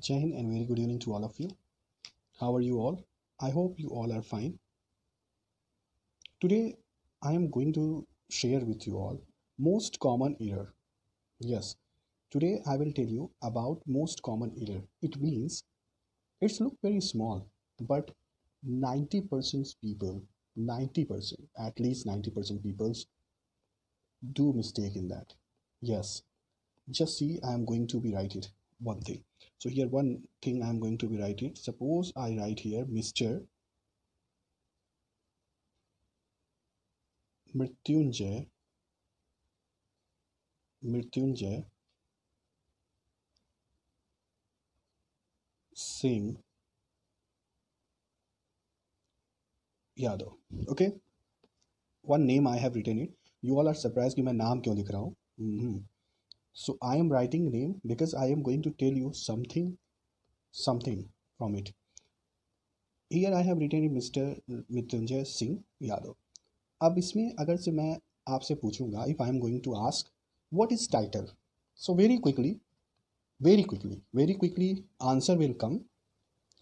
Jain and very good evening to all of you. How are you all? I hope you all are fine. Today I am going to share with you all most common error. Yes, today I will tell you about most common error. It means it's look very small, but 90% people, 90%, at least 90% people do mistake in that. Yes, just see I am going to be right it one thing so here one thing i am going to be writing suppose i write here mr Mrityunjay Mrityunjay Singh Yadav okay one name I have written it you all are surprise कि मैं नाम क्यों लिख रहा हूँ so i am writing name because i am going to tell you something something from it here i have written mr Mrityunjay Singh Yadav अब इसमें अगर से मैं आपसे पूछूंगा if I am going to ask what is title so very quickly very quickly very quickly answer will come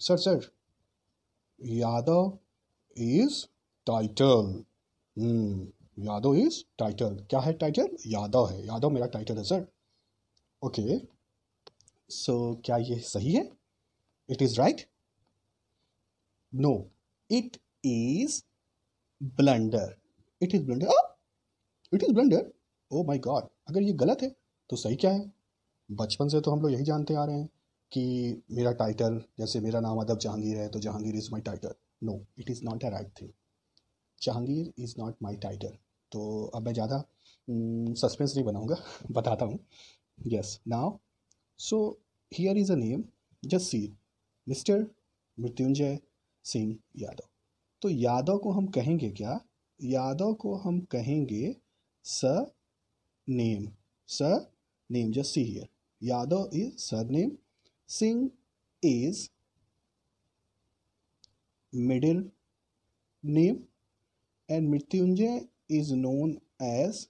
sir sir Yadav is title Yadav is title क्या है title Yadav है यादव मेरा टाइटल है सर ओके सो क्या ये सही है it is right no it is blunder it is blunder it is blunder oh my god अगर ये गलत है तो सही क्या है बचपन से तो हम लोग यही जानते आ रहे हैं कि मेरा टाइटल जैसे मेरा नाम अदब जहांगीर है तो Jahangir is my title no it is not a right thing Jahangir is not my title तो अब मैं ज़्यादा सस्पेंस हम्म, नहीं बनाऊँगा बताता हूँ Yes, now, so here is a name, just see, mister Mrityunjay Singh Yadav तो यादव को हम कहेंगे क्या यादव को हम कहेंगे surname surname just see here Yadav is surname Singh is middle name and Mrityunjay is known as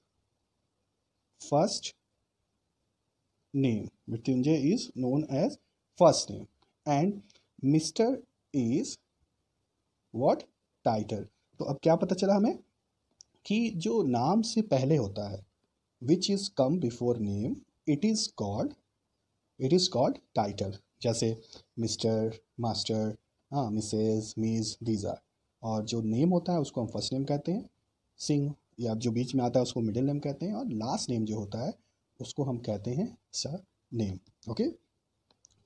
first name. Mrityunjay is known as first name and Mr. is what title. तो अब क्या पता चला हमें कि जो नाम से पहले होता है which is come before name it is called it is called title जैसे मिस्टर मास्टर हाँ मिसेज मीज दीज आर और जो नेम होता है उसको हम फर्स्ट नेम कहते हैं सिंह या जो बीच में आता है उसको मिडिल नेम कहते हैं और लास्ट नेम जो होता है उसको हम कहते हैं सर नेम ओके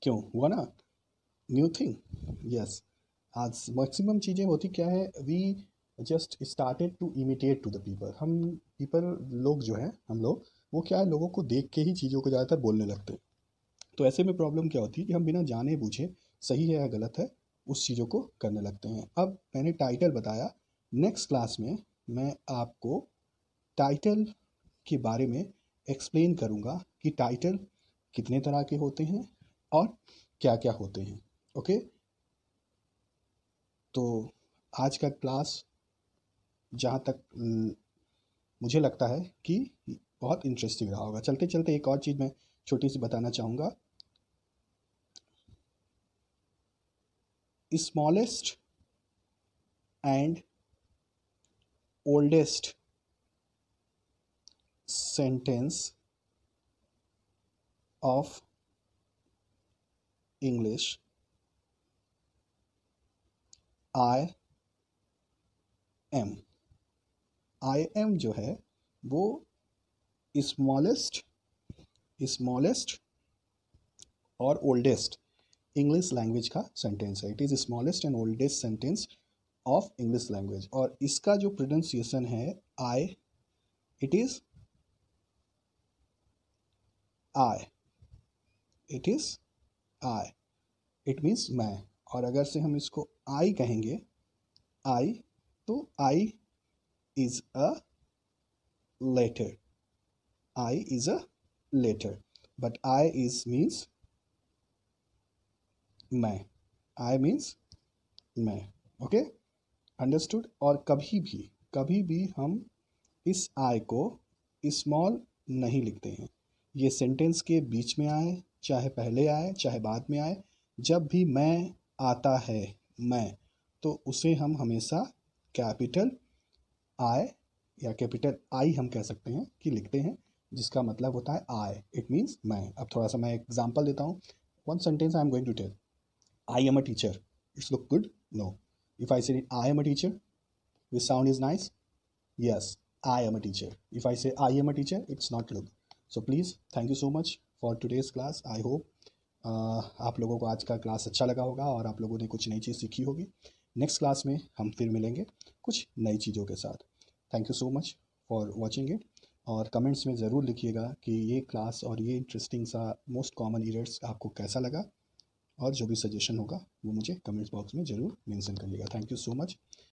क्यों हुआ ना न्यू थिंग यस आज मैक्सिमम चीज़ें होती क्या है we just started to imitate to the people हम पीपल लोग जो हैं हम लोग वो क्या है लोगों को देख के ही चीज़ों को ज़्यादातर बोलने लगते हैं तो ऐसे में प्रॉब्लम क्या होती है कि हम बिना जाने बूझे सही है या गलत है उस चीज़ों को करने लगते हैं अब मैंने टाइटल बताया नेक्स्ट क्लास में मैं आपको टाइटल के बारे में एक्सप्लेन करूँगा कि टाइटल कितने तरह के होते हैं और क्या क्या होते हैं ओके तो आज का क्लास जहाँ तक मुझे लगता है कि बहुत इंटरेस्टिंग रहा होगा चलते चलते एक और चीज़ मैं छोटी सी बताना चाहूँगा smallest and oldest sentence of English I am I am जो है वो स्मॉलेस्ट स्मॉलेस्ट और ओल्डेस्ट इंग्लिश लैंग्वेज का सेंटेंस है it is smallest and oldest sentence of English language और इसका जो प्रोनाउंसिएशन है I it is I it is I it means मैं और अगर से हम इसको आई कहेंगे आई तो I is a letter I is a letter but I is means मैं आई मीन्स मैं ओके अंडरस्टूड और कभी भी कभी भी हम इस आय को स्मॉल नहीं लिखते हैं ये सेंटेंस के बीच में आए चाहे पहले आए चाहे बाद में आए जब भी मैं आता है मैं तो उसे हम हमेशा कैपिटल आई या कैपिटल आई हम कह सकते हैं कि लिखते हैं जिसका मतलब होता है आई इट मीन्स मैं अब थोड़ा सा मैं एग्जाम्पल देता हूँ one sentence I am going to tell I am a teacher it's look good no if I say I am a teacher this sound is nice yes I am a teacher if I say I am a teacher it's not look so please thank you so much for today's class I hope आप लोगों को आज का class अच्छा लगा होगा और आप लोगों ने कुछ नई चीज़ सीखी होगी नेक्स्ट क्लास में हम फिर मिलेंगे कुछ नई चीज़ों के साथ thank you so much for watching it और कमेंट्स में ज़रूर लिखिएगा कि ये क्लास और ये इंटरेस्टिंग सा मोस्ट कॉमन इरर्स आपको कैसा लगा और जो भी सजेशन होगा वो मुझे कमेंट्स बॉक्स में ज़रूर मेंशन करिएगा थैंक यू सो मच